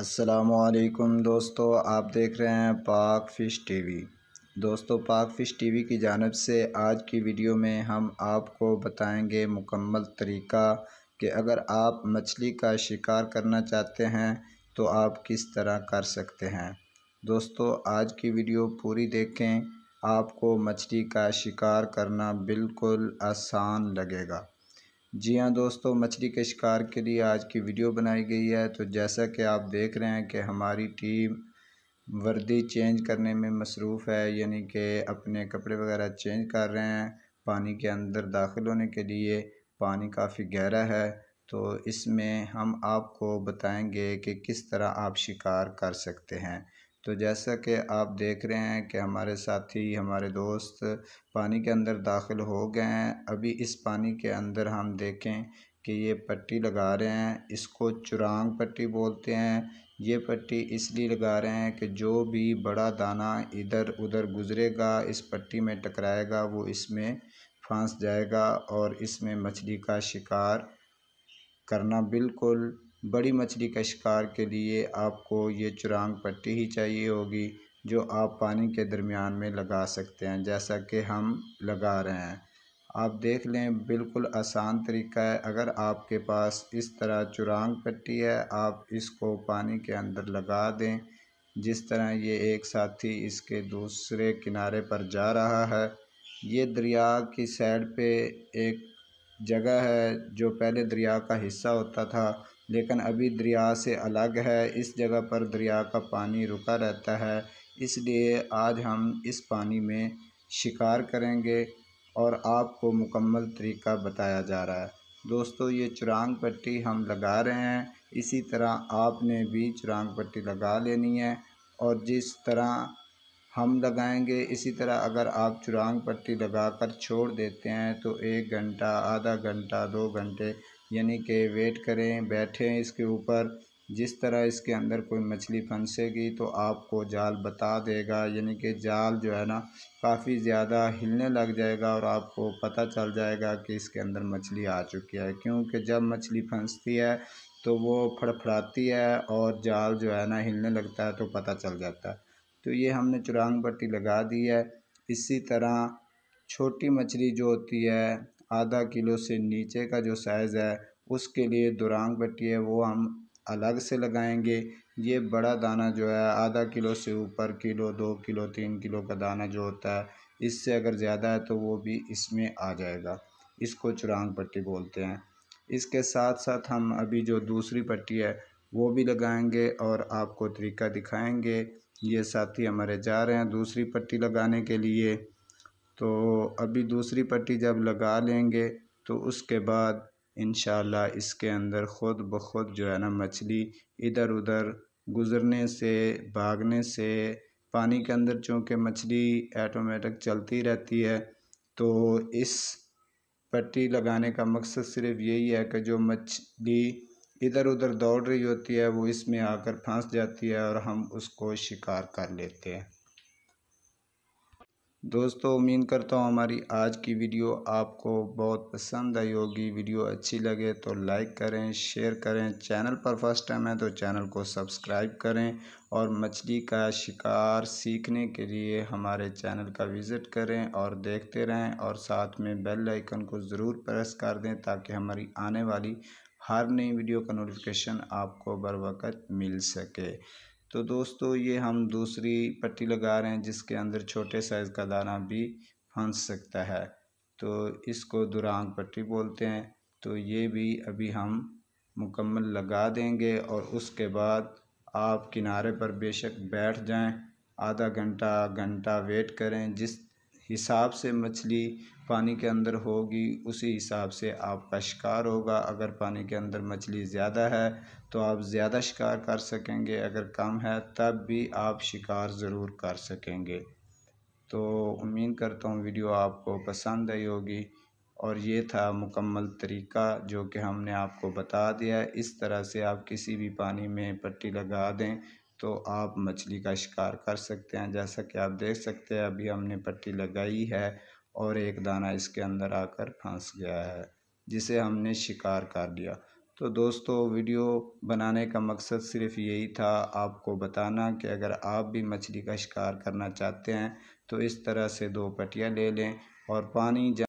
असलकम दोस्तों आप देख रहे हैं पाक फ़िश टीवी दोस्तों पाक फ़िश टीवी की जानब से आज की वीडियो में हम आपको बताएंगे मुकम्मल तरीका कि अगर आप मछली का शिकार करना चाहते हैं तो आप किस तरह कर सकते हैं दोस्तों आज की वीडियो पूरी देखें आपको मछली का शिकार करना बिल्कुल आसान लगेगा जी हाँ दोस्तों मछली के शिकार के लिए आज की वीडियो बनाई गई है तो जैसा कि आप देख रहे हैं कि हमारी टीम वर्दी चेंज करने में मसरूफ़ है यानी कि अपने कपड़े वगैरह चेंज कर रहे हैं पानी के अंदर दाखिल होने के लिए पानी काफ़ी गहरा है तो इसमें हम आपको बताएंगे कि किस तरह आप शिकार कर सकते हैं तो जैसा कि आप देख रहे हैं कि हमारे साथी हमारे दोस्त पानी के अंदर दाखिल हो गए हैं अभी इस पानी के अंदर हम देखें कि ये पट्टी लगा रहे हैं इसको चुरांग पट्टी बोलते हैं ये पट्टी इसलिए लगा रहे हैं कि जो भी बड़ा दाना इधर उधर गुजरेगा इस पट्टी में टकराएगा वो इसमें फंस जाएगा और इसमें मछली का शिकार करना बिल्कुल बड़ी मछली का शिकार के लिए आपको ये चुरांग पट्टी ही चाहिए होगी जो आप पानी के दरमियान में लगा सकते हैं जैसा कि हम लगा रहे हैं आप देख लें बिल्कुल आसान तरीका है अगर आपके पास इस तरह चुरांग पट्टी है आप इसको पानी के अंदर लगा दें जिस तरह ये एक साथी इसके दूसरे किनारे पर जा रहा है ये दरिया की साइड पे एक जगह है जो पहले दरिया का हिस्सा होता था लेकिन अभी दरिया से अलग है इस जगह पर दरिया का पानी रुका रहता है इसलिए आज हम इस पानी में शिकार करेंगे और आपको मुकम्मल तरीका बताया जा रहा है दोस्तों ये चुरांग पट्टी हम लगा रहे हैं इसी तरह आपने भी चुरांग पट्टी लगा लेनी है और जिस तरह हम लगाएंगे इसी तरह अगर आप चुरांग पट्टी लगाकर छोड़ देते हैं तो एक घंटा आधा घंटा दो घंटे यानी कि वेट करें बैठें इसके ऊपर जिस तरह इसके अंदर कोई मछली फंसेगी तो आपको जाल बता देगा यानी कि जाल जो है ना काफ़ी ज़्यादा हिलने लग जाएगा और आपको पता चल जाएगा कि इसके अंदर मछली आ चुकी है क्योंकि जब मछली फंसती है तो वो फड़फड़ाती है और जाल जो है ना हिलने लगता है तो पता चल जाता है तो ये हमने चुरांग पट्टी लगा दी है इसी तरह छोटी मछली जो होती है आधा किलो से नीचे का जो साइज़ है उसके लिए दुरांग पट्टी है वो हम अलग से लगाएंगे ये बड़ा दाना जो है आधा किलो से ऊपर किलो दो किलो तीन किलो का दाना जो होता है इससे अगर ज़्यादा है तो वो भी इसमें आ जाएगा इसको चुरांग पट्टी बोलते हैं इसके साथ साथ हम अभी जो दूसरी पट्टी है वो भी लगाएंगे और आपको तरीका दिखाएंगे ये साथी हमारे जा रहे हैं दूसरी पट्टी लगाने के लिए तो अभी दूसरी पट्टी जब लगा लेंगे तो उसके बाद इन इसके अंदर ख़ुद ब खुद जो है ना मछली इधर उधर गुज़रने से भागने से पानी के अंदर चूँकि मछली ऐटोमेटिक चलती रहती है तो इस पट्टी लगाने का मकसद सिर्फ यही है कि जो मछली इधर उधर दौड़ रही होती है वो इसमें आकर फंस जाती है और हम उसको शिकार कर लेते हैं दोस्तों उम्मीद करता हूँ हमारी आज की वीडियो आपको बहुत पसंद आई होगी वीडियो अच्छी लगे तो लाइक करें शेयर करें चैनल पर फर्स्ट टाइम है तो चैनल को सब्सक्राइब करें और मछली का शिकार सीखने के लिए हमारे चैनल का विज़िट करें और देखते रहें और साथ में बेल आइकन को ज़रूर प्रेस कर दें ताकि हमारी आने वाली हर नई वीडियो का नोटिफिकेशन आपको बर वक्त मिल सके तो दोस्तों ये हम दूसरी पट्टी लगा रहे हैं जिसके अंदर छोटे साइज़ का दाना भी फंस सकता है तो इसको दुरांग पट्टी बोलते हैं तो ये भी अभी हम मुकम्मल लगा देंगे और उसके बाद आप किनारे पर बेशक बैठ जाएं आधा घंटा घंटा वेट करें जिस हिसाब से मछली पानी के अंदर होगी उसी हिसाब से आपका शिकार होगा अगर पानी के अंदर मछली ज़्यादा है तो आप ज़्यादा शिकार कर सकेंगे अगर कम है तब भी आप शिकार ज़रूर कर सकेंगे तो उम्मीद करता हूँ वीडियो आपको पसंद आई होगी और ये था मुकम्मल तरीका जो कि हमने आपको बता दिया इस तरह से आप किसी भी पानी में पट्टी लगा दें तो आप मछली का शिकार कर सकते हैं जैसा कि आप देख सकते हैं अभी हमने पट्टी लगाई है और एक दाना इसके अंदर आकर फंस गया है जिसे हमने शिकार कर लिया तो दोस्तों वीडियो बनाने का मकसद सिर्फ यही था आपको बताना कि अगर आप भी मछली का शिकार करना चाहते हैं तो इस तरह से दो पट्टियाँ ले लें और पानी